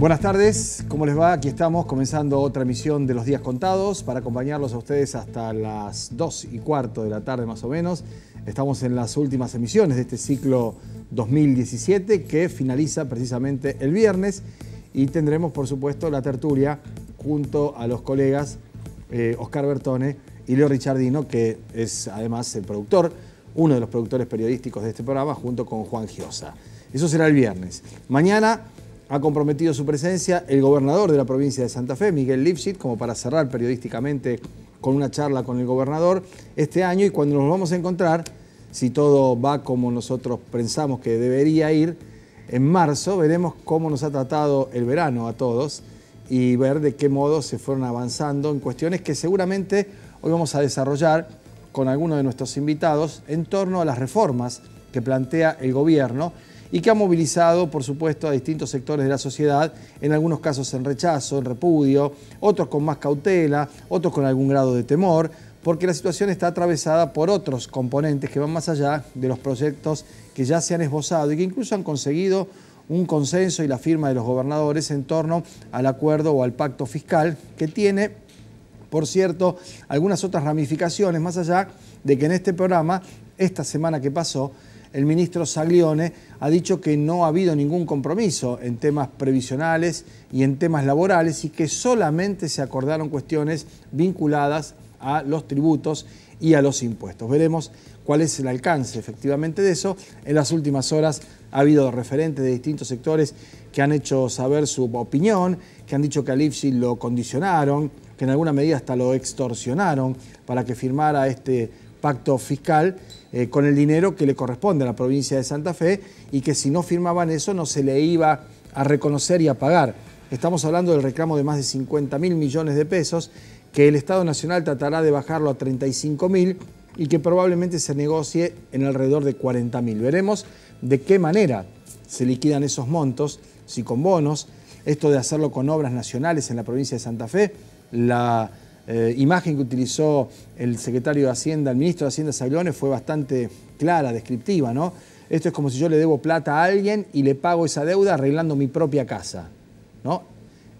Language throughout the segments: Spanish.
Buenas tardes, ¿cómo les va? Aquí estamos comenzando otra emisión de los días contados para acompañarlos a ustedes hasta las 2 y cuarto de la tarde más o menos. Estamos en las últimas emisiones de este ciclo 2017 que finaliza precisamente el viernes y tendremos por supuesto la tertulia junto a los colegas eh, Oscar Bertone y Leo Richardino que es además el productor, uno de los productores periodísticos de este programa junto con Juan Giosa. Eso será el viernes. Mañana ha comprometido su presencia el gobernador de la provincia de Santa Fe, Miguel Lipschitz, como para cerrar periodísticamente con una charla con el gobernador este año y cuando nos vamos a encontrar, si todo va como nosotros pensamos que debería ir, en marzo veremos cómo nos ha tratado el verano a todos y ver de qué modo se fueron avanzando en cuestiones que seguramente hoy vamos a desarrollar con algunos de nuestros invitados en torno a las reformas que plantea el gobierno y que ha movilizado, por supuesto, a distintos sectores de la sociedad, en algunos casos en rechazo, en repudio, otros con más cautela, otros con algún grado de temor, porque la situación está atravesada por otros componentes que van más allá de los proyectos que ya se han esbozado y que incluso han conseguido un consenso y la firma de los gobernadores en torno al acuerdo o al pacto fiscal que tiene, por cierto, algunas otras ramificaciones, más allá de que en este programa, esta semana que pasó, el ministro Saglione ha dicho que no ha habido ningún compromiso en temas previsionales y en temas laborales y que solamente se acordaron cuestiones vinculadas a los tributos y a los impuestos. Veremos cuál es el alcance efectivamente de eso. En las últimas horas ha habido referentes de distintos sectores que han hecho saber su opinión, que han dicho que al IFSI lo condicionaron, que en alguna medida hasta lo extorsionaron para que firmara este pacto fiscal eh, con el dinero que le corresponde a la provincia de Santa Fe y que si no firmaban eso no se le iba a reconocer y a pagar. Estamos hablando del reclamo de más de 50 mil millones de pesos que el Estado Nacional tratará de bajarlo a 35 mil y que probablemente se negocie en alrededor de 40 mil. Veremos de qué manera se liquidan esos montos, si con bonos, esto de hacerlo con obras nacionales en la provincia de Santa Fe, la eh, imagen que utilizó el secretario de Hacienda, el ministro de Hacienda salones fue bastante clara, descriptiva, ¿no? Esto es como si yo le debo plata a alguien y le pago esa deuda arreglando mi propia casa, ¿no?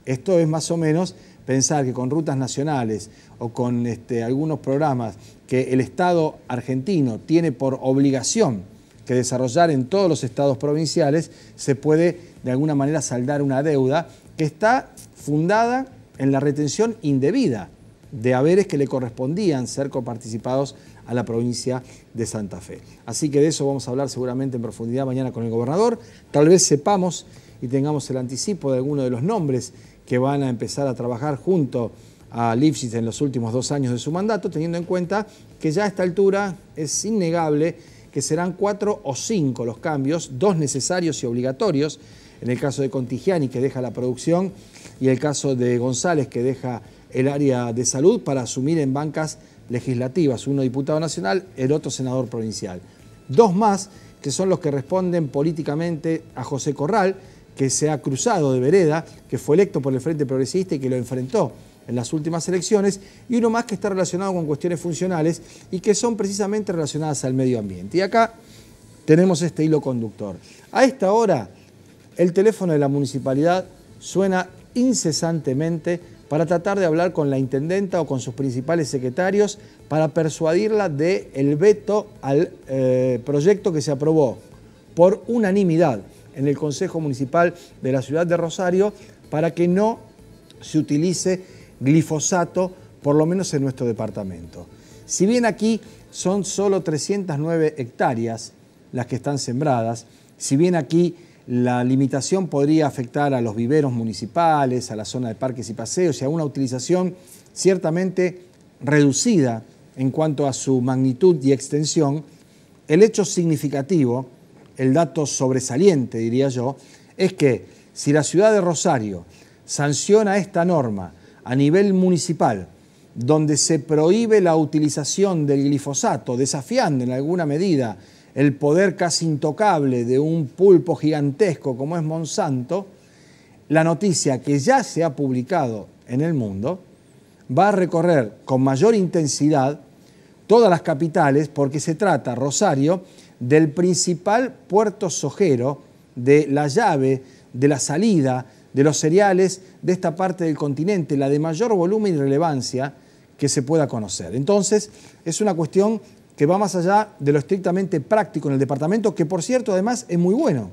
Esto es más o menos pensar que con rutas nacionales o con este, algunos programas que el Estado argentino tiene por obligación que desarrollar en todos los estados provinciales, se puede de alguna manera saldar una deuda que está fundada en la retención indebida de haberes que le correspondían ser coparticipados a la provincia de Santa Fe. Así que de eso vamos a hablar seguramente en profundidad mañana con el gobernador. Tal vez sepamos y tengamos el anticipo de alguno de los nombres que van a empezar a trabajar junto a Lipschitz en los últimos dos años de su mandato, teniendo en cuenta que ya a esta altura es innegable que serán cuatro o cinco los cambios, dos necesarios y obligatorios, en el caso de Contigiani que deja la producción y el caso de González que deja el área de salud para asumir en bancas legislativas, uno diputado nacional, el otro senador provincial. Dos más que son los que responden políticamente a José Corral, que se ha cruzado de vereda, que fue electo por el Frente Progresista y que lo enfrentó en las últimas elecciones, y uno más que está relacionado con cuestiones funcionales y que son precisamente relacionadas al medio ambiente. Y acá tenemos este hilo conductor. A esta hora, el teléfono de la municipalidad suena incesantemente para tratar de hablar con la intendenta o con sus principales secretarios para persuadirla del el veto al eh, proyecto que se aprobó por unanimidad en el Consejo Municipal de la Ciudad de Rosario para que no se utilice glifosato, por lo menos en nuestro departamento. Si bien aquí son solo 309 hectáreas las que están sembradas, si bien aquí la limitación podría afectar a los viveros municipales, a la zona de parques y paseos y a una utilización ciertamente reducida en cuanto a su magnitud y extensión. El hecho significativo, el dato sobresaliente diría yo, es que si la ciudad de Rosario sanciona esta norma a nivel municipal, donde se prohíbe la utilización del glifosato, desafiando en alguna medida el poder casi intocable de un pulpo gigantesco como es Monsanto, la noticia que ya se ha publicado en el mundo va a recorrer con mayor intensidad todas las capitales porque se trata, Rosario, del principal puerto sojero, de la llave, de la salida de los cereales de esta parte del continente, la de mayor volumen y relevancia que se pueda conocer. Entonces, es una cuestión que va más allá de lo estrictamente práctico en el departamento, que por cierto además es muy bueno.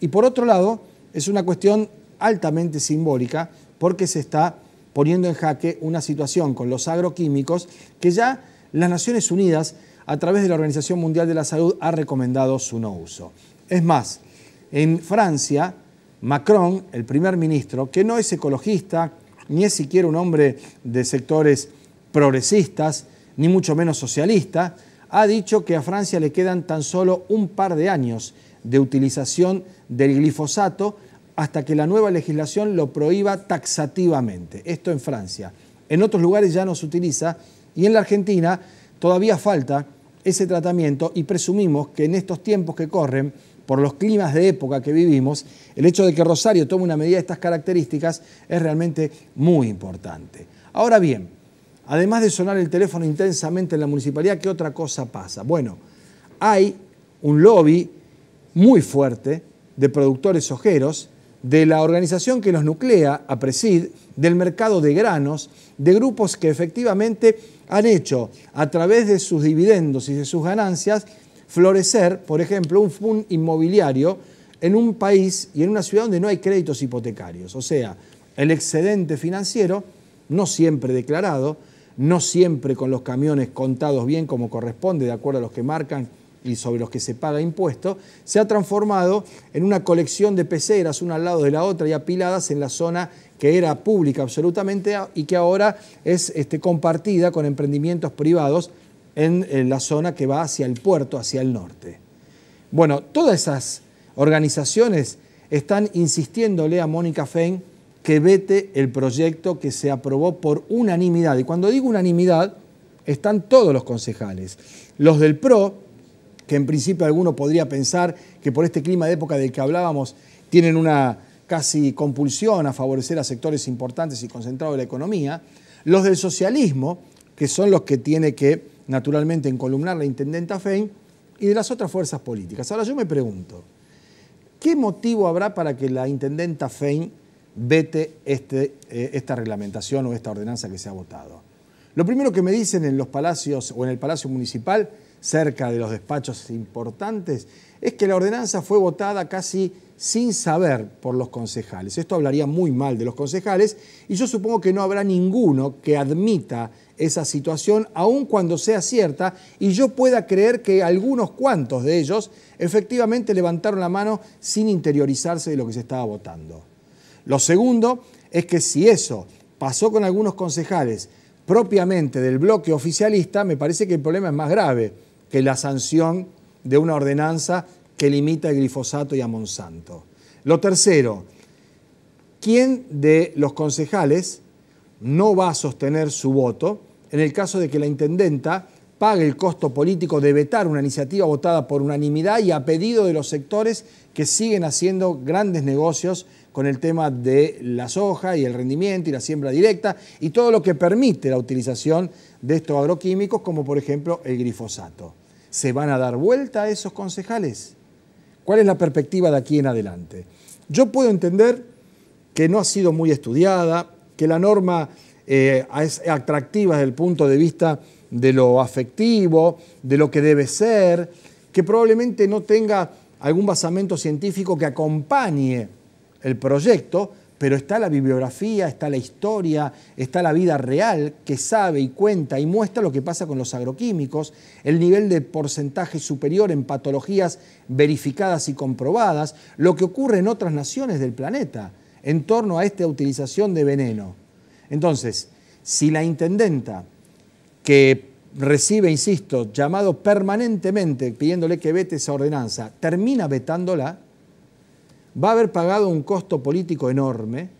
Y por otro lado, es una cuestión altamente simbólica porque se está poniendo en jaque una situación con los agroquímicos que ya las Naciones Unidas, a través de la Organización Mundial de la Salud, ha recomendado su no uso. Es más, en Francia, Macron, el primer ministro, que no es ecologista, ni es siquiera un hombre de sectores progresistas, ni mucho menos socialista, ha dicho que a Francia le quedan tan solo un par de años de utilización del glifosato hasta que la nueva legislación lo prohíba taxativamente. Esto en Francia. En otros lugares ya no se utiliza y en la Argentina todavía falta ese tratamiento y presumimos que en estos tiempos que corren, por los climas de época que vivimos, el hecho de que Rosario tome una medida de estas características es realmente muy importante. Ahora bien, Además de sonar el teléfono intensamente en la municipalidad, ¿qué otra cosa pasa? Bueno, hay un lobby muy fuerte de productores ojeros, de la organización que los nuclea, a presid, del mercado de granos, de grupos que efectivamente han hecho a través de sus dividendos y de sus ganancias florecer, por ejemplo, un fund inmobiliario en un país y en una ciudad donde no hay créditos hipotecarios. O sea, el excedente financiero, no siempre declarado, no siempre con los camiones contados bien como corresponde, de acuerdo a los que marcan y sobre los que se paga impuesto, se ha transformado en una colección de peceras, una al lado de la otra y apiladas en la zona que era pública absolutamente y que ahora es este, compartida con emprendimientos privados en, en la zona que va hacia el puerto, hacia el norte. Bueno, todas esas organizaciones están insistiéndole a Mónica Fein que vete el proyecto que se aprobó por unanimidad. Y cuando digo unanimidad, están todos los concejales. Los del PRO, que en principio alguno podría pensar que por este clima de época del que hablábamos tienen una casi compulsión a favorecer a sectores importantes y concentrados de la economía, los del socialismo, que son los que tiene que naturalmente encolumnar la intendenta Fein, y de las otras fuerzas políticas. Ahora yo me pregunto, ¿qué motivo habrá para que la intendenta Fein vete este, eh, esta reglamentación o esta ordenanza que se ha votado. Lo primero que me dicen en los palacios o en el Palacio Municipal, cerca de los despachos importantes, es que la ordenanza fue votada casi sin saber por los concejales. Esto hablaría muy mal de los concejales y yo supongo que no habrá ninguno que admita esa situación, aun cuando sea cierta, y yo pueda creer que algunos cuantos de ellos efectivamente levantaron la mano sin interiorizarse de lo que se estaba votando. Lo segundo es que si eso pasó con algunos concejales propiamente del bloque oficialista, me parece que el problema es más grave que la sanción de una ordenanza que limita el glifosato y a Monsanto. Lo tercero, ¿quién de los concejales no va a sostener su voto en el caso de que la intendenta pague el costo político de vetar una iniciativa votada por unanimidad y a pedido de los sectores que siguen haciendo grandes negocios con el tema de la soja y el rendimiento y la siembra directa y todo lo que permite la utilización de estos agroquímicos, como por ejemplo el glifosato. ¿Se van a dar vuelta a esos concejales? ¿Cuál es la perspectiva de aquí en adelante? Yo puedo entender que no ha sido muy estudiada, que la norma eh, es atractiva desde el punto de vista de lo afectivo, de lo que debe ser, que probablemente no tenga algún basamento científico que acompañe el proyecto, pero está la bibliografía, está la historia, está la vida real que sabe y cuenta y muestra lo que pasa con los agroquímicos, el nivel de porcentaje superior en patologías verificadas y comprobadas, lo que ocurre en otras naciones del planeta en torno a esta utilización de veneno. Entonces, si la intendenta que recibe, insisto, llamado permanentemente pidiéndole que vete esa ordenanza, termina vetándola, va a haber pagado un costo político enorme,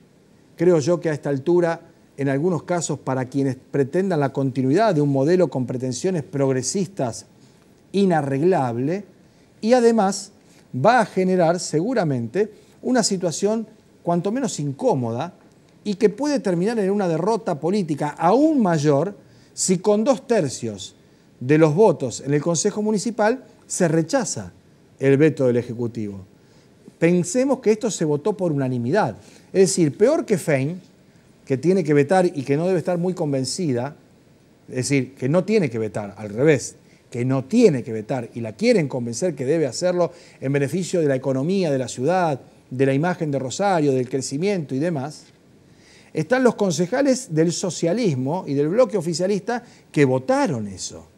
creo yo que a esta altura, en algunos casos, para quienes pretendan la continuidad de un modelo con pretensiones progresistas inarreglable, y además va a generar seguramente una situación cuanto menos incómoda y que puede terminar en una derrota política aún mayor si con dos tercios de los votos en el Consejo Municipal se rechaza el veto del Ejecutivo pensemos que esto se votó por unanimidad. Es decir, peor que Fein, que tiene que vetar y que no debe estar muy convencida, es decir, que no tiene que vetar, al revés, que no tiene que vetar y la quieren convencer que debe hacerlo en beneficio de la economía de la ciudad, de la imagen de Rosario, del crecimiento y demás, están los concejales del socialismo y del bloque oficialista que votaron eso.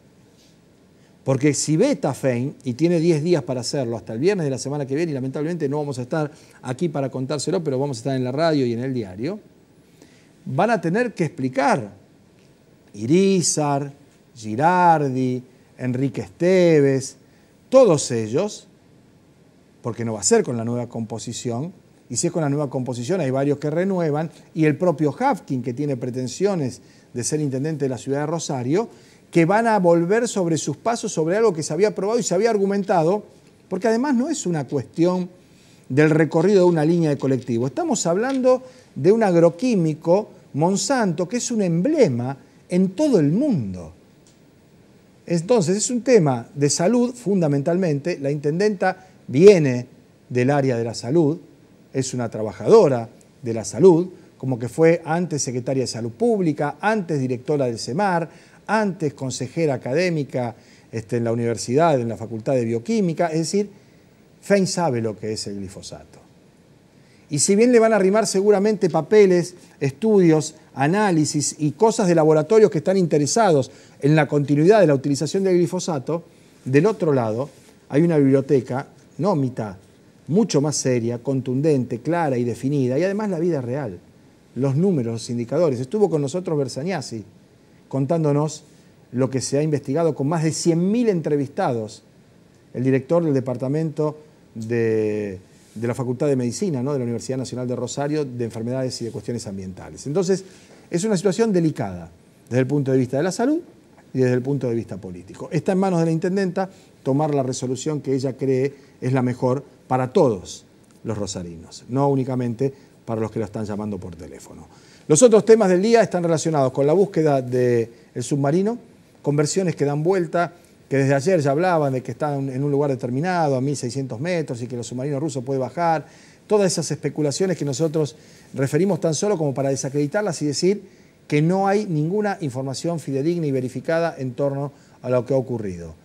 Porque si Beta fein y tiene 10 días para hacerlo hasta el viernes de la semana que viene, y lamentablemente no vamos a estar aquí para contárselo, pero vamos a estar en la radio y en el diario, van a tener que explicar Irizar, Girardi, Enrique Esteves, todos ellos, porque no va a ser con la nueva composición, y si es con la nueva composición hay varios que renuevan, y el propio Hafkin, que tiene pretensiones de ser intendente de la ciudad de Rosario, que van a volver sobre sus pasos, sobre algo que se había probado y se había argumentado, porque además no es una cuestión del recorrido de una línea de colectivo. Estamos hablando de un agroquímico, Monsanto, que es un emblema en todo el mundo. Entonces, es un tema de salud fundamentalmente. La intendenta viene del área de la salud, es una trabajadora de la salud, como que fue antes secretaria de Salud Pública, antes directora del CEMAR, antes consejera académica este, en la universidad, en la Facultad de Bioquímica, es decir, Fein sabe lo que es el glifosato. Y si bien le van a arrimar seguramente papeles, estudios, análisis y cosas de laboratorios que están interesados en la continuidad de la utilización del glifosato, del otro lado hay una biblioteca, no mitad, mucho más seria, contundente, clara y definida, y además la vida real, los números, los indicadores. Estuvo con nosotros Bersaniasi, contándonos lo que se ha investigado con más de 100.000 entrevistados. El director del Departamento de, la Facultad de Medicina ¿no? de la Universidad Nacional de Rosario de Enfermedades y de Cuestiones Ambientales. Entonces, es una situación delicada desde el punto de vista de la salud y desde el punto de vista político. Está en manos de la Intendenta tomar la resolución que ella cree es la mejor para todos los rosarinos, no únicamente para los que la están llamando por teléfono. Los otros temas del día están relacionados con la búsqueda del submarino, conversiones que dan vuelta, que desde ayer ya hablaban de que están en un lugar determinado, a 1.600 metros, y que el submarino ruso puede bajar. Todas esas especulaciones que nosotros referimos tan solo como para desacreditarlas y decir que no hay ninguna información fidedigna y verificada en torno a lo que ha ocurrido,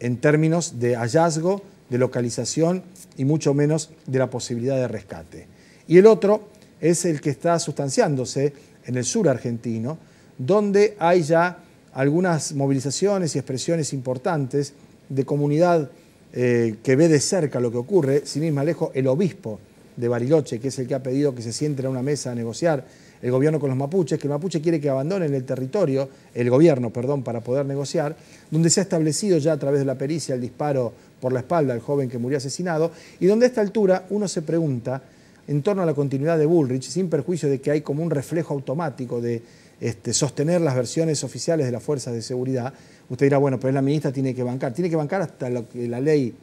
en términos de hallazgo, de localización y mucho menos de la posibilidad de rescate. Y el otro es el que está sustanciándose en el sur argentino, donde hay ya algunas movilizaciones y expresiones importantes de comunidad eh, que ve de cerca lo que ocurre, sin ir más lejos, el obispo de Bariloche, que es el que ha pedido que se siente a una mesa a negociar el gobierno con los mapuches, que el mapuche quiere que abandonen el territorio, el gobierno, perdón, para poder negociar, donde se ha establecido ya a través de la pericia el disparo por la espalda al joven que murió asesinado, y donde a esta altura uno se pregunta en torno a la continuidad de Bullrich, sin perjuicio de que hay como un reflejo automático de este, sostener las versiones oficiales de las fuerzas de seguridad, usted dirá, bueno, pero la ministra tiene que bancar, tiene que bancar hasta lo que la ley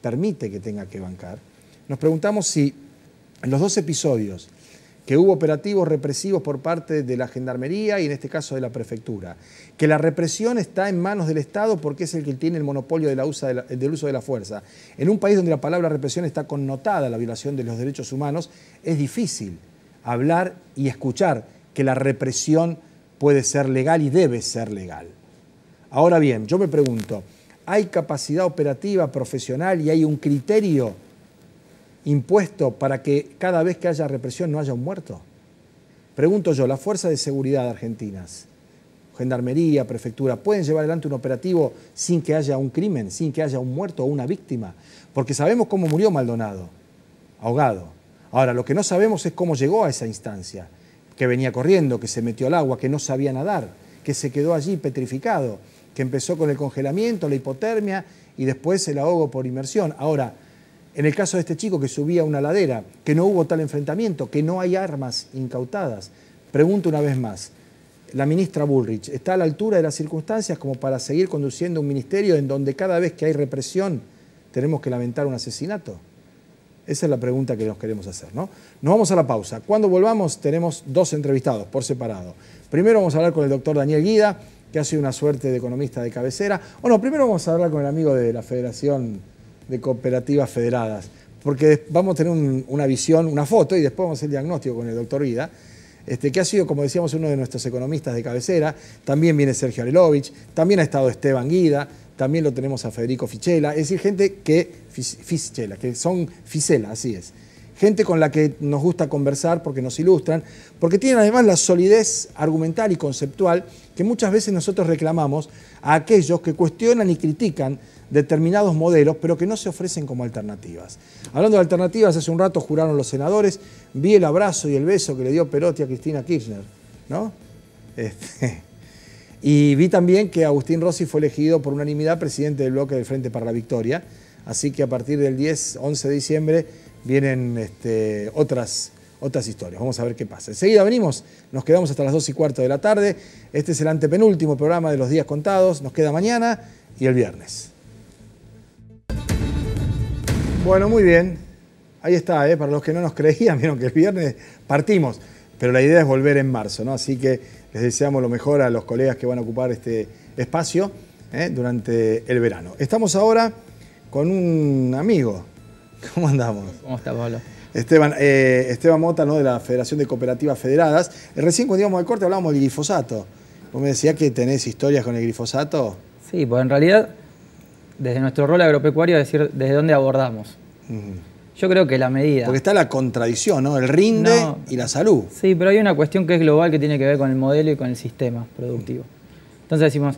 permite que tenga que bancar. Nos preguntamos si en los dos episodios que hubo operativos represivos por parte de la Gendarmería y en este caso de la Prefectura, que la represión está en manos del Estado porque es el que tiene el monopolio del uso de la fuerza. En un país donde la palabra represión está connotada, la violación de los derechos humanos, es difícil hablar y escuchar que la represión puede ser legal y debe ser legal. Ahora bien, yo me pregunto, ¿hay capacidad operativa profesional y hay un criterio? impuesto para que cada vez que haya represión no haya un muerto? Pregunto yo, las fuerzas de seguridad argentinas, gendarmería, prefectura, pueden llevar adelante un operativo sin que haya un crimen, sin que haya un muerto o una víctima, porque sabemos cómo murió Maldonado, ahogado. Ahora, lo que no sabemos es cómo llegó a esa instancia, que venía corriendo, que se metió al agua, que no sabía nadar, que se quedó allí petrificado, que empezó con el congelamiento, la hipotermia y después el ahogo por inmersión. Ahora, en el caso de este chico que subía una ladera, que no hubo tal enfrentamiento, que no hay armas incautadas. Pregunto una vez más, la ministra Bullrich, ¿está a la altura de las circunstancias como para seguir conduciendo un ministerio en donde cada vez que hay represión tenemos que lamentar un asesinato? Esa es la pregunta que nos queremos hacer, ¿no? Nos vamos a la pausa. Cuando volvamos tenemos dos entrevistados por separado. Primero vamos a hablar con el doctor Daniel Guida, que ha sido una suerte de economista de cabecera. O no, primero vamos a hablar con el amigo de la Federación de cooperativas federadas, porque vamos a tener una visión, una foto y después vamos a hacer el diagnóstico con el doctor Vida. Este, que ha sido, como decíamos, uno de nuestros economistas de cabecera, también viene Sergio Arelovich, también ha estado Esteban Guida, también lo tenemos a Federico Fichela, es decir, gente que, que son Ficela, así es, gente con la que nos gusta conversar porque nos ilustran, porque tienen además la solidez argumental y conceptual que muchas veces nosotros reclamamos a aquellos que cuestionan y critican determinados modelos, pero que no se ofrecen como alternativas. Hablando de alternativas, hace un rato juraron los senadores, vi el abrazo y el beso que le dio Perotti a Cristina Kirchner, ¿no? Este, y vi también que Agustín Rossi fue elegido por unanimidad presidente del bloque del Frente para la Victoria, así que a partir del 10, 11 de diciembre vienen este, otras otras historias. Vamos a ver qué pasa. Enseguida venimos, nos quedamos hasta las 2 y cuarto de la tarde. Este es el antepenúltimo programa de los días contados. Nos queda mañana y el viernes. Bueno, muy bien. Ahí está, ¿eh? para los que no nos creían, vieron que el viernes partimos, pero la idea es volver en marzo, ¿no? Así que les deseamos lo mejor a los colegas que van a ocupar este espacio ¿eh? durante el verano. Estamos ahora con un amigo. ¿Cómo andamos? ¿Cómo está, Pablo? Esteban, eh, Esteban Mota, ¿no? de la Federación de Cooperativas Federadas. Recién cuando íbamos al corte hablábamos del glifosato. Vos me decías que tenés historias con el glifosato. Sí, pues en realidad desde nuestro rol agropecuario, decir desde dónde abordamos. Yo creo que la medida. Porque está la contradicción, ¿no? El rinde y la salud. Sí, pero hay una cuestión que es global que tiene que ver con el modelo y con el sistema productivo. Entonces decimos,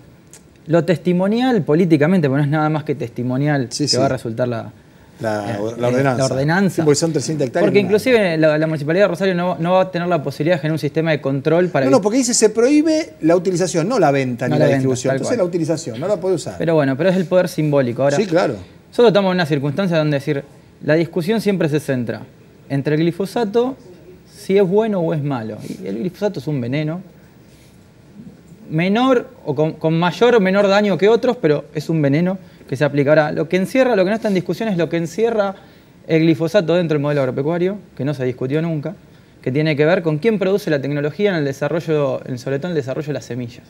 lo testimonial políticamente, no es nada más que testimonial que va a resultar la, eh, eh, la, ordenanza. La ordenanza. porque son 300 hectáreas. Porque inclusive la, Municipalidad de Rosario no, va a tener la posibilidad de generar un sistema de control para... No, no, porque dice se prohíbe la utilización, no la venta ni la, distribución. Entonces la utilización, no la puede usar. Pero bueno, pero es el poder simbólico. Ahora, sí, claro. solo estamos en una circunstancia donde decir, la discusión siempre se centra entre el glifosato, si es bueno o es malo. Y el glifosato es un veneno, menor o con, mayor o menor daño que otros, pero es un veneno que se aplicará. lo que encierra, lo que no está en discusión es lo que encierra el glifosato dentro del modelo agropecuario, que no se discutió nunca, que tiene que ver con quién produce la tecnología en el desarrollo, sobre todo en el desarrollo de las semillas.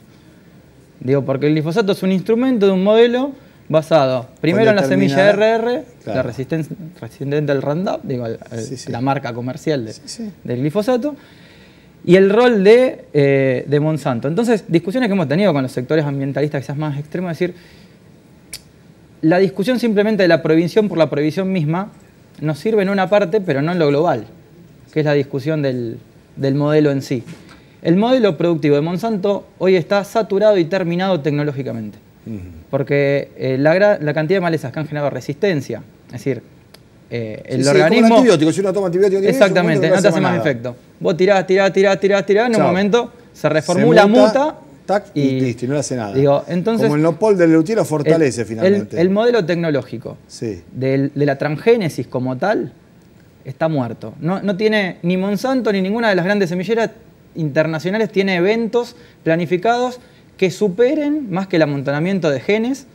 Digo, porque el glifosato es un instrumento de un modelo basado primero en la semilla RR, la resistente al Roundup, digo, la marca comercial del glifosato, y el rol eh, de, Monsanto. Entonces, discusiones que hemos tenido con los sectores ambientalistas quizás más extremos, es decir, la discusión simplemente de la prohibición por la prohibición misma nos sirve en una parte, pero no en lo global, que es la discusión del, modelo en sí. El modelo productivo de Monsanto hoy está saturado y terminado tecnológicamente, porque eh, la, la cantidad de malezas que han generado resistencia, es decir, eh, el organismo. Sí, como antibiótico, si uno toma antibiótico, exactamente, no te hace más efecto. Vos tirás, tirás, tirás, tirás, tirás, en un momento se reformula, muta, tac, y, listo, no le hace nada. entonces, Como el nopol del Leutiero fortalece finalmente. El, modelo tecnológico de, la transgénesis como tal está muerto. No, tiene ni Monsanto ni ninguna de las grandes semilleras internacionales tiene eventos planificados que superen más que el amontonamiento de genes,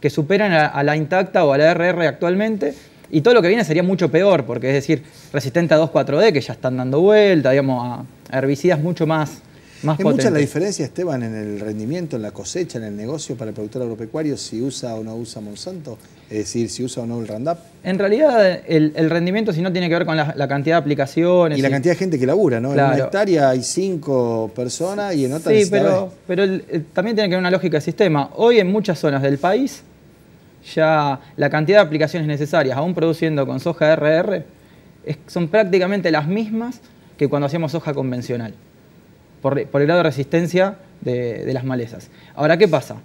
que superan a, a, la intacta o a la RR actualmente, y todo lo que viene sería mucho peor, porque es decir, resistente a 2,4-D, que ya están dando vuelta, digamos, a herbicidas mucho más, más ¿Es mucha la diferencia, Esteban, en el rendimiento, en la cosecha, en el negocio para el productor agropecuario, si usa o no usa Monsanto? Es decir, si usa o no el Roundup. En realidad, el, rendimiento si no tiene que ver con la, cantidad de aplicaciones. Y la cantidad de gente que labura, ¿no? En una hectárea hay cinco personas y en otras Sí, pero, pero eh, también tiene que ver una lógica de sistema. Hoy en muchas zonas del país ya la cantidad de aplicaciones necesarias, aún produciendo con soja RR, son prácticamente las mismas que cuando hacíamos soja convencional, por, el grado de resistencia de, las malezas. Ahora, ¿qué pasa?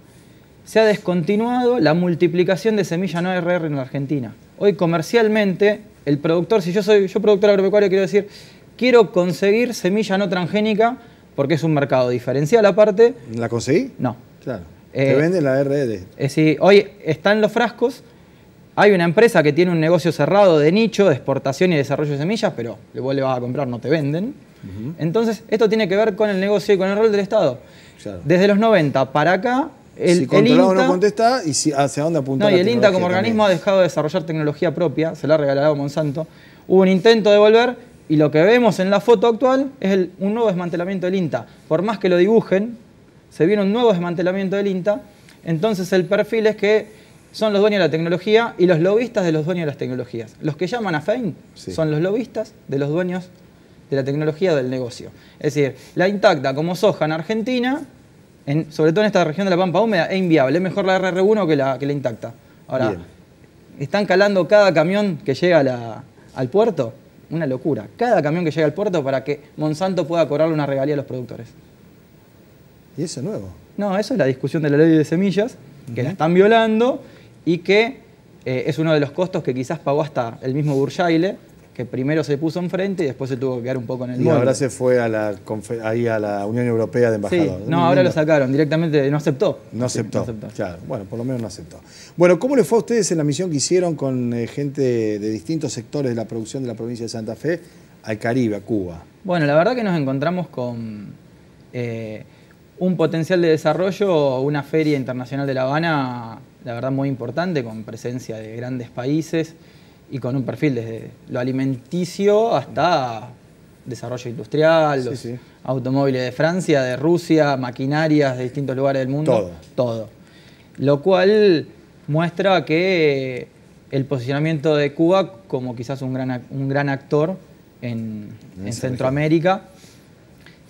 Se ha descontinuado la multiplicación de semilla no RR en Argentina. Hoy comercialmente, el productor, si yo soy yo productor agropecuario, quiero decir, quiero conseguir semilla no transgénica porque es un mercado diferencial aparte. ¿La conseguí? No. Claro. Eh, te venden la RD. Eh, sí, hoy están los frascos. Hay una empresa que tiene un negocio cerrado de nicho, de exportación y desarrollo de semillas, pero vos le vas a comprar, no te venden. Entonces, esto tiene que ver con el negocio y con el rol del Estado. Desde los 90 para acá, el, si el no contesta y si, hacia dónde apunta. No, y el INTA como organismo ha dejado de desarrollar tecnología propia, se la ha regalado Monsanto. Hubo un intento de volver y lo que vemos en la foto actual es un nuevo desmantelamiento del INTA. Por más que lo dibujen, se viene un nuevo desmantelamiento del INTA, entonces el perfil es que son los dueños de la tecnología y los lobistas de los dueños de las tecnologías. Los que llaman a FEIN son los lobistas de los dueños de la tecnología del negocio. Es decir, la intacta como soja en Argentina, sobre todo en esta región de la Pampa Húmeda, es inviable. Es mejor la RR1 que la, que la intacta. Ahora, están calando cada camión que llega al puerto. Una locura. Cada camión que llega al puerto para que Monsanto pueda cobrarle una regalía a los productores. ¿Y eso es nuevo? No, eso es la discusión de la ley de semillas, que la están violando y que eh, es uno de los costos que quizás pagó hasta el mismo Burjaile, que primero se puso enfrente y después se tuvo que quedar un poco en el mundo. Y ahora se fue a la, ahí a la Unión Europea de Embajadores. Sí, no, ahora lo sacaron, directamente no aceptó. No aceptó, claro. Bueno, por lo menos no aceptó. Bueno, ¿cómo les fue a ustedes en la misión que hicieron con eh, gente de distintos sectores de la producción de la provincia de Santa Fe al Caribe, a Cuba? Bueno, la verdad que nos encontramos con... Eh, un potencial de desarrollo, una feria internacional de La Habana, la verdad muy importante, con presencia de grandes países y con un perfil desde lo alimenticio hasta desarrollo industrial, los automóviles de Francia, de Rusia, maquinarias de distintos lugares del mundo. Todo. Todo. Lo cual muestra que el posicionamiento de Cuba como quizás un gran, actor en Centroamérica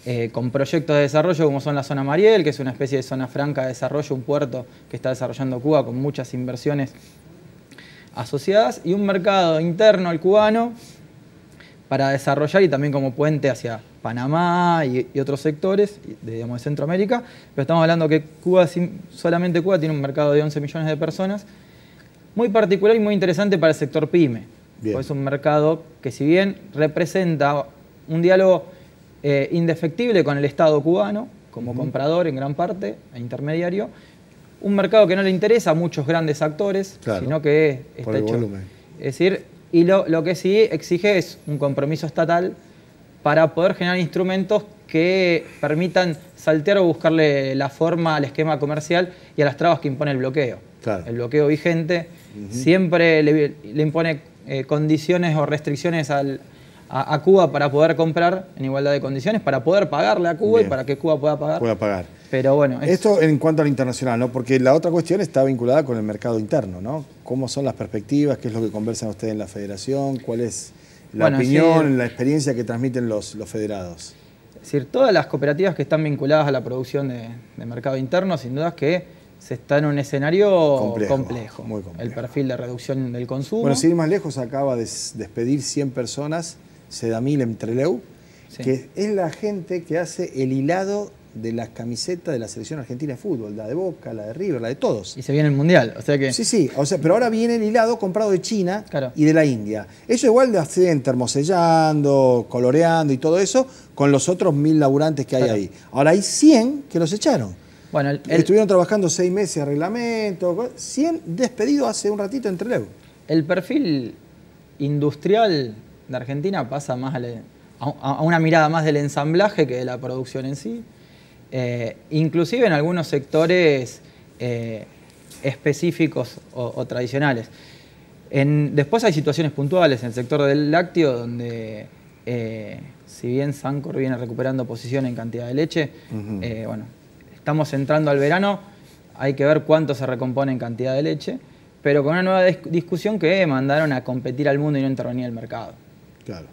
eh, con proyectos de desarrollo como son la zona Mariel, que es una especie de zona franca de desarrollo, un puerto que está desarrollando Cuba con muchas inversiones asociadas, y un mercado interno al cubano para desarrollar y también como puente hacia Panamá y, otros sectores de, de Centroamérica, pero estamos hablando que Cuba, solamente Cuba tiene un mercado de 11 millones de personas, muy particular y muy interesante para el sector pyme. Pues es un mercado que si bien representa un diálogo eh, indefectible con el Estado cubano, como comprador en gran parte, e intermediario. Un mercado que no le interesa a muchos grandes actores, sino que está hecho. Volumen. Es decir, y lo, que sí exige es un compromiso estatal para poder generar instrumentos que permitan saltear o buscarle la forma al esquema comercial y a las trabas que impone el bloqueo. El bloqueo vigente siempre le, impone eh, condiciones o restricciones al, a, Cuba para poder comprar en igualdad de condiciones, para poder pagarle a Cuba y para que Cuba pueda pagar. Pueda pagar. Pero bueno. Esto en cuanto a lo internacional, ¿no? Porque la otra cuestión está vinculada con el mercado interno, ¿no? ¿Cómo son las perspectivas? ¿Qué es lo que conversan ustedes en la federación? ¿Cuál es la opinión, la experiencia que transmiten los, federados? Es decir, todas las cooperativas que están vinculadas a la producción de, mercado interno, sin dudas que se está en un escenario complejo, Muy complejo. El perfil de reducción del consumo. Bueno, si ir más lejos, acaba de despedir 100 personas Sedamil entre e sí. que es la gente que hace el hilado de las camisetas de la selección argentina de fútbol, la de Boca, la de River, la de todos. Y se viene el Mundial, o sea que... Sí, sí, pero ahora viene el hilado comprado de China y de la India. Ellos igual lo hacen termosellando, coloreando y todo eso con los otros mil laburantes que hay ahí. Ahora hay 100 que los echaron. Bueno, Estuvieron trabajando seis meses de reglamento, 100 despedidos hace un ratito entre luego. E el perfil industrial de Argentina pasa más e, a, una mirada más del ensamblaje que de la producción en sí. Eh, inclusive en algunos sectores eh, específicos o, tradicionales. En, después hay situaciones puntuales en el sector del lácteo donde eh, si bien Sancor viene recuperando posición en cantidad de leche, bueno, estamos entrando al verano, hay que ver cuánto se recompone en cantidad de leche, pero con una nueva discusión que mandaron a competir al mundo y no intervenir el mercado.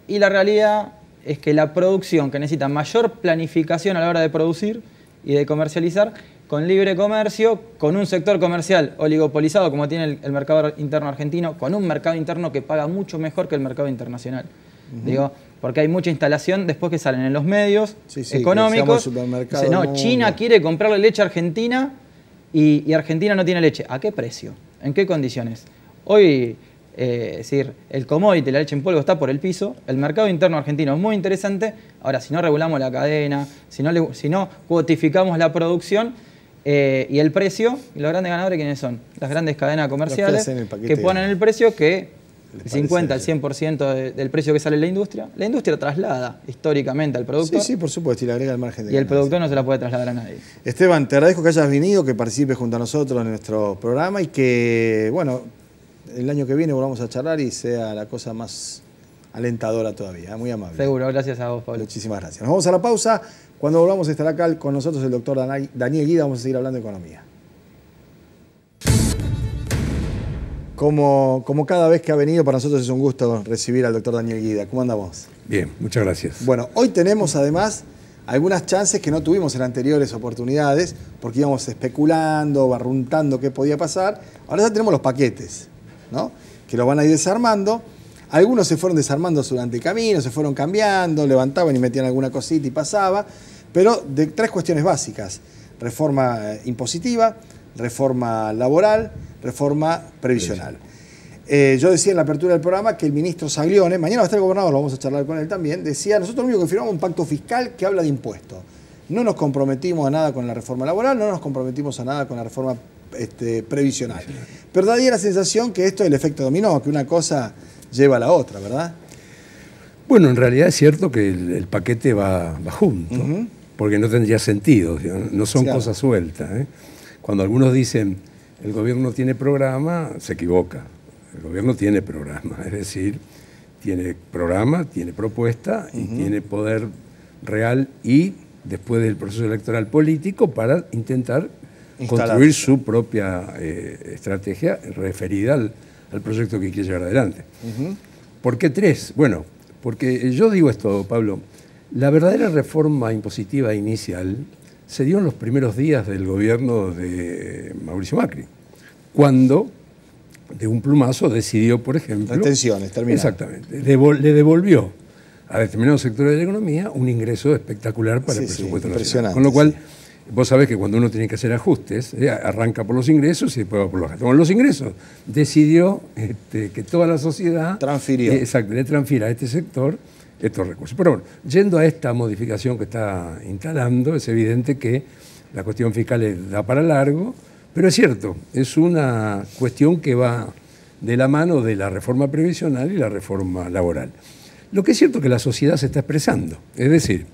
Y la realidad es que la producción que necesita mayor planificación a la hora de producir y de comercializar, con libre comercio, con un sector comercial oligopolizado como tiene el, mercado interno argentino, con un mercado interno que paga mucho mejor que el mercado internacional. Digo, porque hay mucha instalación después que salen en los medios económicos. no, China quiere comprarle leche a Argentina y, y Argentina no tiene leche. ¿A qué precio? ¿En qué condiciones? Hoy eh, es decir, el commodity, la leche en polvo está por el piso, el mercado interno argentino es muy interesante, ahora si no regulamos la cadena, si no, si no cuotificamos la producción eh, y el precio, y los grandes ganadores quiénes son? Las grandes cadenas comerciales que ponen el precio que el 50 al 100% del precio que sale en la industria, la industria traslada históricamente al productor. Sí, sí, por supuesto, y le agrega el margen de Y el productor no se la puede trasladar a nadie. Esteban, te agradezco que hayas venido, que participes junto a nosotros en nuestro programa y que, bueno, el año que viene volvamos a charlar y sea la cosa más alentadora todavía. ¿eh? Muy amable. Seguro, gracias a vos, Pablo. Muchísimas gracias. Nos vamos a la pausa. Cuando volvamos a estar acá con nosotros el doctor Daniel Guida. Vamos a seguir hablando de economía. Como, como cada vez que ha venido, para nosotros es un gusto recibir al doctor Daniel Guida. ¿Cómo andamos? Bien, muchas gracias. Bueno, hoy tenemos además algunas chances que no tuvimos en anteriores oportunidades, porque íbamos especulando, barruntando qué podía pasar. Ahora ya tenemos los paquetes. Que lo van a ir desarmando. Algunos se fueron desarmando durante el camino, se fueron cambiando, levantaban y metían alguna cosita y pasaba, pero de tres cuestiones básicas, reforma eh, impositiva, reforma laboral, reforma previsional. Eh, yo decía en la apertura del programa que el ministro Saglione, mañana va a estar el gobernador, lo vamos a charlar con él también, decía, nosotros mismos que firmamos un pacto fiscal que habla de impuestos. No nos comprometimos a nada con la reforma laboral, no nos comprometimos a nada con la reforma este, previsional. Pero da la sensación que esto es el efecto dominó, que una cosa lleva a la otra, ¿verdad? Bueno, en realidad es cierto que el, paquete va, junto, porque no tendría sentido, no son cosas sueltas. ¿eh? Cuando algunos dicen el gobierno tiene programa, se equivoca. El gobierno tiene programa, es decir, tiene programa, tiene propuesta y tiene poder real y después del proceso electoral político para intentar construir su propia eh, estrategia referida al, proyecto que quiere llevar adelante. ¿Por qué tres? Bueno, porque yo digo esto, Pablo, la verdadera reforma impositiva inicial se dio en los primeros días del gobierno de Mauricio Macri, cuando de un plumazo decidió, por ejemplo... Las tensiones, Exactamente, le devolvió a determinados sectores de la economía un ingreso espectacular para el presupuesto nacional. Con lo cual... Vos sabés que cuando uno tiene que hacer ajustes, eh, arranca por los ingresos y después va por los gastos. Con los ingresos decidió este, que toda la sociedad eh, exacto, le transfiera a este sector estos recursos. Pero bueno, yendo a esta modificación que está instalando, es evidente que la cuestión fiscal da para largo, pero es cierto, es una cuestión que va de la mano de la reforma previsional y la reforma laboral. Lo que es cierto es que la sociedad se está expresando, es decir,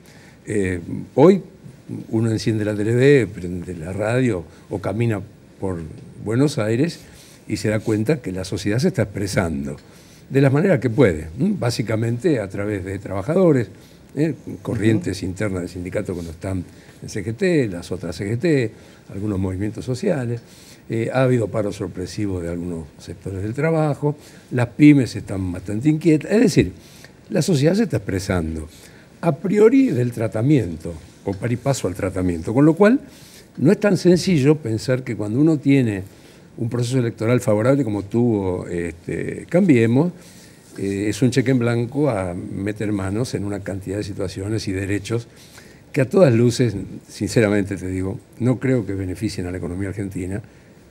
eh, hoy uno enciende la TV, prende la radio o camina por Buenos Aires y se da cuenta que la sociedad se está expresando de las maneras que puede, básicamente a través de trabajadores, ¿eh? corrientes internas del sindicato cuando están en CGT, las otras CGT, algunos movimientos sociales. Eh, ha habido paros sorpresivos de algunos sectores del trabajo, las pymes están bastante inquietas, es decir, la sociedad se está expresando a priori del tratamiento, o par y paso al tratamiento. Con lo cual, no es tan sencillo pensar que cuando uno tiene un proceso electoral favorable como tuvo este, Cambiemos, eh, es un cheque en blanco a meter manos en una cantidad de situaciones y derechos que a todas luces, sinceramente te digo, no creo que beneficien a la economía argentina,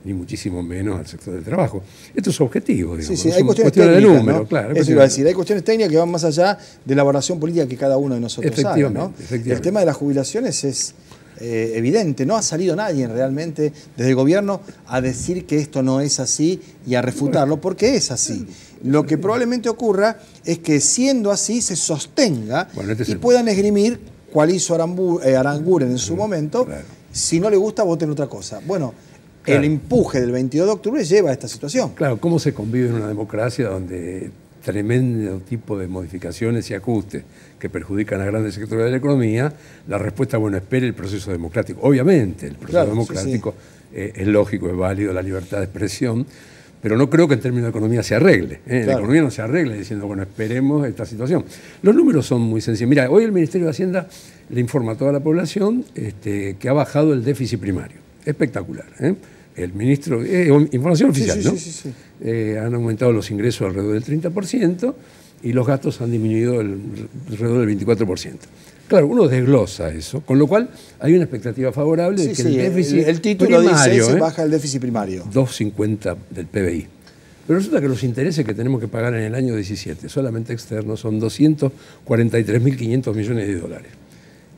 ni muchísimo menos al sector del trabajo. Esto es objetivo, digamos. Sí, sí, hay cuestiones, técnicas, Eso iba a decir, hay cuestiones técnicas que van más allá de la evaluación política que cada uno de nosotros efectivamente, El tema de las jubilaciones es eh, evidente, no ha salido nadie realmente desde el gobierno a decir que esto no es así y a refutarlo, porque es así. Lo que probablemente ocurra es que siendo así se sostenga este y puedan esgrimir cual hizo eh, Aranguren en su momento. Si no le gusta, voten otra cosa. Bueno, el empuje del 22 de octubre lleva a esta situación. Claro, ¿cómo se convive en una democracia donde tremendo tipo de modificaciones y ajustes que perjudican a grandes sectores de la economía, la respuesta, bueno, espere el proceso democrático. Obviamente, el proceso democrático eh, es lógico, es válido, la libertad de expresión, pero no creo que en términos de economía se arregle. ¿eh? La economía no se arregle diciendo, bueno, esperemos esta situación. Los números son muy sencillos. Mira, hoy el Ministerio de Hacienda le informa a toda la población este, que ha bajado el déficit primario. Espectacular. ¿eh? el ministro, eh, información oficial, eh, han aumentado los ingresos alrededor del 30% y los gastos han disminuido alrededor del 24%. Claro, uno desglosa eso, con lo cual hay una expectativa favorable de que el déficit el, título primario, ¿eh? baja el déficit primario. 2,50 del PBI. Pero resulta que los intereses que tenemos que pagar en el año 17, solamente externos, son 243.500 millones de dólares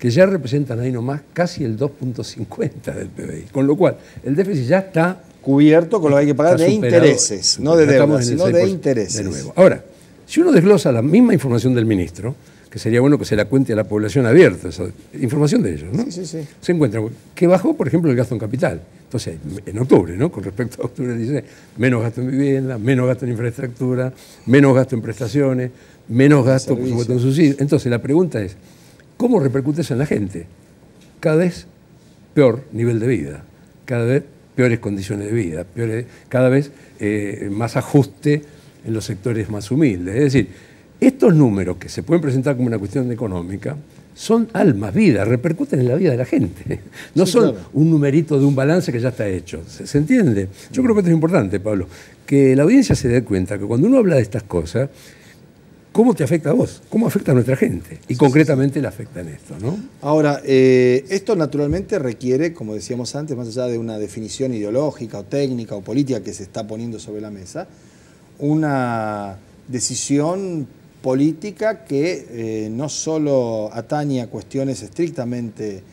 que ya representan ahí nomás casi el 2.50 del PBI. Con lo cual, el déficit ya está... Cubierto con lo que hay que pagar de intereses, no de sino de intereses. nuevo. Ahora, si uno desglosa la misma información del ministro, que sería bueno que se la cuente a la población abierta, esa información de ellos, ¿no? Sí, sí, sí. Se encuentra que bajó, por ejemplo, el gasto en capital. Entonces, en octubre, ¿no? Con respecto a octubre, dice menos gasto en vivienda, menos gasto en infraestructura, menos gasto en prestaciones, menos gasto, en subsidios. Entonces, la pregunta es, ¿Cómo repercute eso en la gente? Cada vez peor nivel de vida, cada vez peores condiciones de vida, cada vez eh, más ajuste en los sectores más humildes. Es decir, estos números que se pueden presentar como una cuestión económica son almas, vidas, repercuten en la vida de la gente. No son un numerito de un balance que ya está hecho. ¿Se, entiende? Yo creo que esto es importante, Pablo, que la audiencia se dé cuenta que cuando uno habla de estas cosas, ¿Cómo te afecta a vos? ¿Cómo afecta a nuestra gente? Y concretamente le afecta en esto, ¿no? Ahora, eh, esto naturalmente requiere, como decíamos antes, más allá de una definición ideológica o técnica o política que se está poniendo sobre la mesa, una decisión política que eh, no solo atañe a cuestiones estrictamente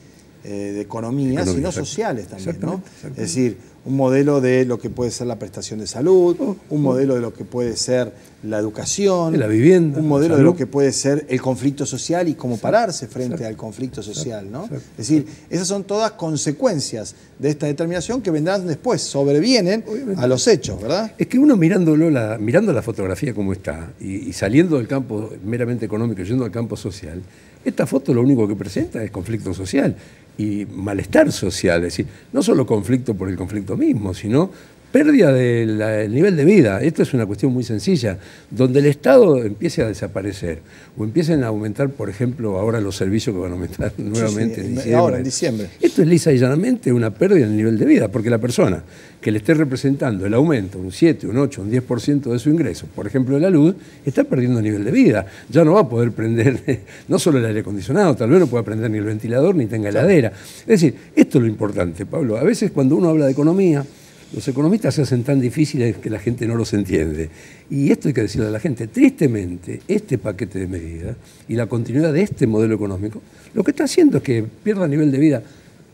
eh, de economía, sino sociales también, Es decir, un modelo de lo que puede ser la prestación de salud, oh, un oh. modelo de lo que puede ser la educación, la vivienda, un modelo de lo que puede ser el conflicto social y cómo pararse frente al conflicto social. ¿no? Es decir, esas son todas consecuencias de esta determinación que vendrán después, sobrevienen a los hechos, ¿verdad? Es que uno mirándolo, mirando la fotografía como está y, y saliendo del campo meramente económico, yendo al campo social, esta foto lo único que presenta es conflicto social y malestar social, es decir, no solo conflicto por el conflicto mismo, sino pérdida del nivel de vida. Esto es una cuestión muy sencilla, donde el Estado empiece a desaparecer o empiecen a aumentar, por ejemplo, ahora los servicios que van a aumentar nuevamente en diciembre. Esto es lisa y llanamente una pérdida del nivel de vida, porque la persona que le esté representando el aumento, un 7, un 8, un 10% de su ingreso, por ejemplo, de la luz, está perdiendo nivel de vida. Ya no va a poder prender no solo el aire acondicionado, tal vez no pueda prender ni el ventilador ni tenga heladera. Es decir, esto es lo importante, Pablo. A veces cuando uno habla de economía, los economistas se hacen tan difíciles que la gente no los entiende. Y esto hay que decirle a la gente, tristemente, este paquete de medidas y la continuidad de este modelo económico, lo que está haciendo es que pierda nivel de vida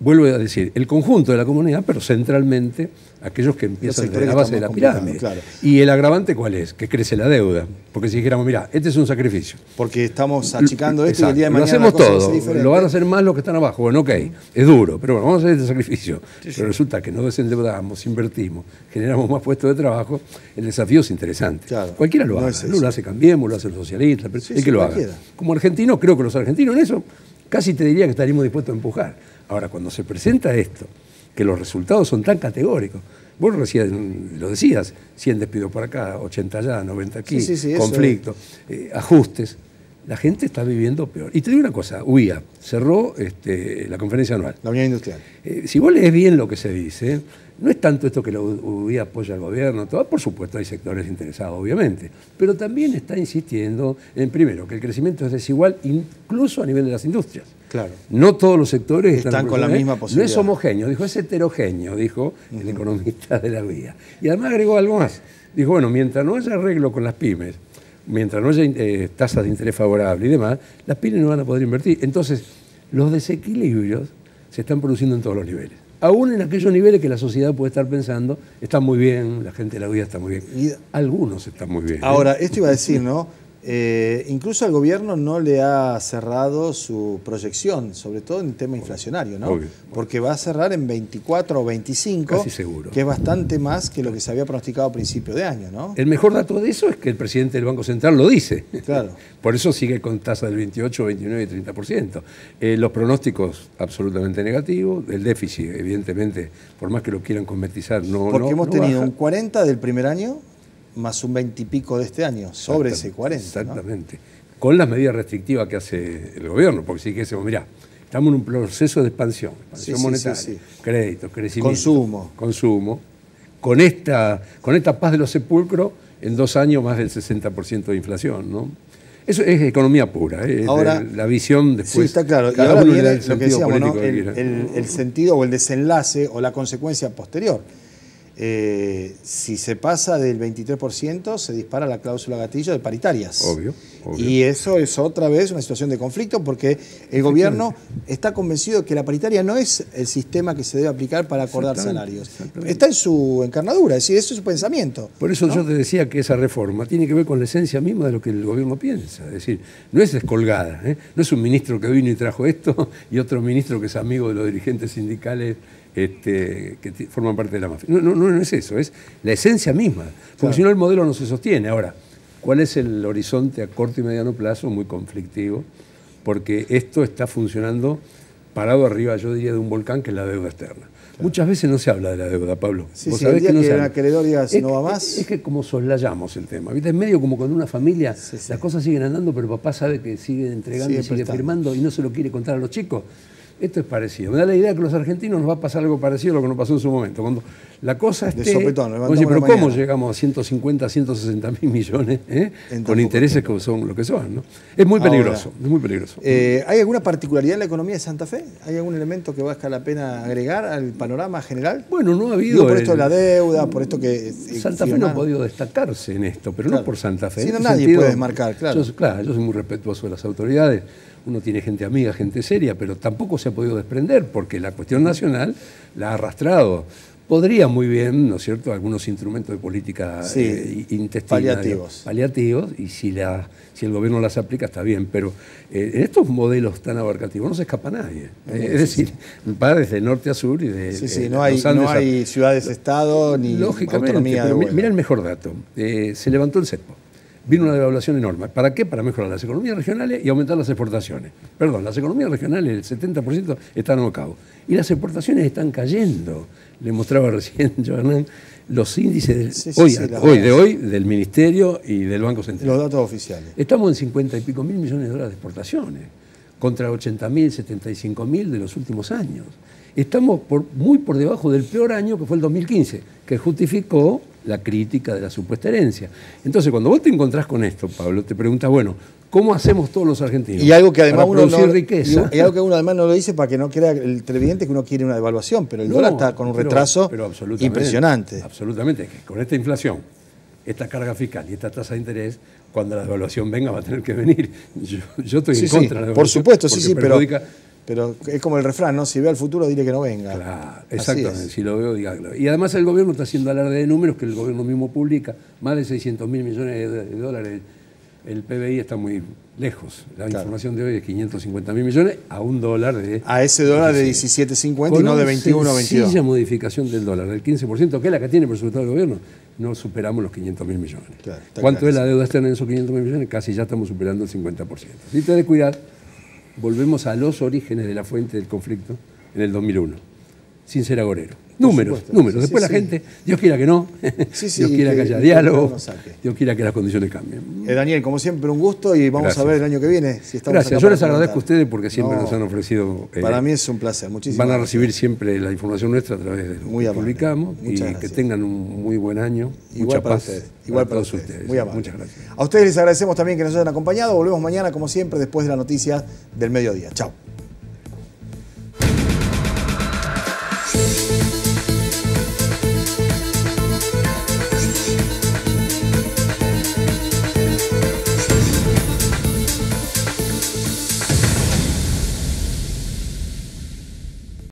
vuelvo a decir, el conjunto de la comunidad, pero centralmente aquellos que empiezan desde la base de la pirámide. Y el agravante cuál es? Que crece la deuda. Porque si dijéramos, mira, este es un sacrificio. Porque estamos achicando esto y el día de mañana. Lo hacemos todo. lo van a hacer más los que están abajo. Bueno, ok, es duro, pero bueno, vamos a hacer este sacrificio. Pero resulta que no desendeudamos, invertimos, generamos más puestos de trabajo. El desafío es interesante. Cualquiera lo hace. No lo hace Cambiemos, lo hace el socialista, el que lo haga. Como argentino, creo que los argentinos en eso casi te diría que estaríamos dispuestos a empujar Ahora, cuando se presenta esto, que los resultados son tan categóricos, vos recién lo decías, 100 despidos por acá, 80 allá, 90 aquí, conflicto, eh, ajustes, la gente está viviendo peor. Y te digo una cosa, UIA cerró este, la conferencia anual. La Unión Industrial. Eh, si vos lees bien lo que se dice, no es tanto esto que la UIA apoya al gobierno, por supuesto hay sectores interesados, obviamente, pero también está insistiendo en, primero, que el crecimiento es desigual incluso a nivel de las industrias. Claro. No todos los sectores están, con la ¿eh? misma posibilidad. No es homogéneo, dijo, es heterogéneo, dijo el economista de la vía. Y además agregó algo más. Dijo, bueno, mientras no haya arreglo con las pymes, mientras no haya eh, tasas de interés favorable y demás, las pymes no van a poder invertir. Entonces, los desequilibrios se están produciendo en todos los niveles. Aún en aquellos niveles que la sociedad puede estar pensando, está muy bien, la gente de la vida está muy bien. Y Algunos están muy bien. ¿eh? Ahora, esto iba a decir, ¿no? Eh, incluso al gobierno no le ha cerrado su proyección, sobre todo en el tema inflacionario, ¿no? Porque va a cerrar en 24 o 25, seguro. que es bastante más que lo que se había pronosticado a principio de año, ¿no? El mejor dato de eso es que el presidente del Banco Central lo dice. Claro. Por eso sigue con tasa del 28, 29 y 30%. Eh, los pronósticos absolutamente negativos, el déficit, evidentemente, por más que lo quieran cometizar, no. Porque hemos tenido un 40 del primer año más un 20 de este año, sobre ese 40. Exactamente. Con las medidas restrictivas que hace el gobierno, porque si dijésemos, mirá, estamos en un proceso de expansión, expansión monetaria, créditos, crecimiento, consumo. consumo. Con esta, con esta paz de los sepulcros, en dos años más del 60% de inflación, ¿no? Eso es economía pura, ¿eh? ahora, la visión después. Sí, está claro. ahora lo que decíamos, el, sentido o el desenlace o la consecuencia posterior. Eh, si se pasa del 23%, se dispara la cláusula gatillo de paritarias. Obvio. Y eso es otra vez una situación de conflicto porque el gobierno está convencido que la paritaria no es el sistema que se debe aplicar para acordar salarios. Está en su encarnadura, es decir, eso es su pensamiento. Por eso yo te decía que esa reforma tiene que ver con la esencia misma de lo que el gobierno piensa. Es decir, no es descolgada, ¿eh? no es un ministro que vino y trajo esto y otro ministro que es amigo de los dirigentes sindicales. Este, que forman parte de la mafia. No, no, no es eso, es la esencia misma, porque si no el modelo no se sostiene. Ahora, ¿Cuál es el horizonte a corto y mediano plazo? Muy conflictivo, porque esto está funcionando parado arriba, yo diría, de un volcán que es la deuda externa. Muchas veces no se habla de la deuda, Pablo. ¿Vos sabés que, no se acreedor es, no va más. Es, que como soslayamos el tema. ¿viste? Es medio como cuando una familia, las cosas siguen andando, pero papá sabe que sigue entregando y sigue firmando y no se lo quiere contar a los chicos. Esto es parecido. Me da la idea que a los argentinos nos va a pasar algo parecido a lo que nos pasó en su momento. Cuando la cosa esté... De pero ¿cómo llegamos a 150, 160 mil millones eh? con intereses como son lo que son? Es muy peligroso, muy eh, peligroso. ¿Hay alguna particularidad en la economía de Santa Fe? ¿Hay algún elemento que valga la pena agregar al panorama general? Bueno, no ha habido... por esto de la deuda, por esto que... Santa Fe no ha podido destacarse en esto, pero no por Santa Fe. Si no, nadie puede desmarcar, claro. claro, yo soy muy respetuoso de las autoridades uno tiene gente amiga, gente seria, pero tampoco se ha podido desprender porque la cuestión nacional la ha arrastrado. Podría muy bien, ¿no es cierto?, algunos instrumentos de política eh, Paliativos. Paliativos, y si, el gobierno las aplica está bien, pero eh, en estos modelos tan abarcativos no se escapa nadie. Eh, es decir, va desde norte a sur y de. Sí, sí, no hay, no hay ciudades-estado ni lógicamente, autonomía. mira el mejor dato: se levantó el CEPO vino una devaluación enorme. ¿Para qué? Para mejorar las economías regionales y aumentar las exportaciones. Perdón, las economías regionales, el 70% están a cabo. Y las exportaciones están cayendo. Le mostraba recién, Joaquín los índices hoy, de hoy del Ministerio y del Banco Central. Los datos oficiales. Estamos en 50 y pico mil millones de dólares de exportaciones, contra 80 mil, 75 mil de los últimos años. Estamos muy por debajo del peor año que fue el 2015, que justificó la crítica de la supuesta herencia. Entonces, cuando vos te encontrás con esto, Pablo, te preguntas, bueno, ¿cómo hacemos todos los argentinos? Y algo que además uno no, riqueza? Y, algo que uno además no lo dice para que no crea el televidente que uno quiere una devaluación, pero el dólar está con un retraso impresionante. Absolutamente, con esta inflación, esta carga fiscal y esta tasa de interés, cuando la devaluación venga va a tener que venir. Yo, estoy en contra de la devaluación. Por supuesto, sí, sí, pero pero es como el refrán, ¿no? Si ve al futuro, dile que no venga. Claro, exactamente. Si lo veo, dígalo. Y además el gobierno está haciendo alarde de números que el gobierno mismo publica. Más de 600 mil millones de dólares. El PBI está muy lejos. La información de hoy es 550 mil millones a un dólar de... A ese dólar de 17.50 y no de 21 La Sencilla modificación del dólar, del 15%, que es la que tiene presupuesto del gobierno, no superamos los 500 mil millones. Claro, ¿Cuánto es la deuda externa en esos 500 mil millones? Casi ya estamos superando el 50%. Si te cuidado volvemos a los orígenes de la fuente del conflicto en el 2001, sin ser agorero. Números, números. Después la gente, Dios quiera que no, Dios quiera que, haya diálogo, Dios quiera que las condiciones cambien. Eh, Daniel, como siempre, un gusto y vamos a ver el año que viene si estamos Gracias, yo les agradezco a ustedes porque siempre nos han ofrecido. Eh, para mí es un placer, muchísimas Van a recibir siempre la información nuestra a través de lo que publicamos y que tengan un muy buen año. Igual mucha paz. Igual para, todos ustedes. Muchas gracias. A ustedes les agradecemos también que nos hayan acompañado. Volvemos mañana, como siempre, después de la noticia del mediodía. Chao.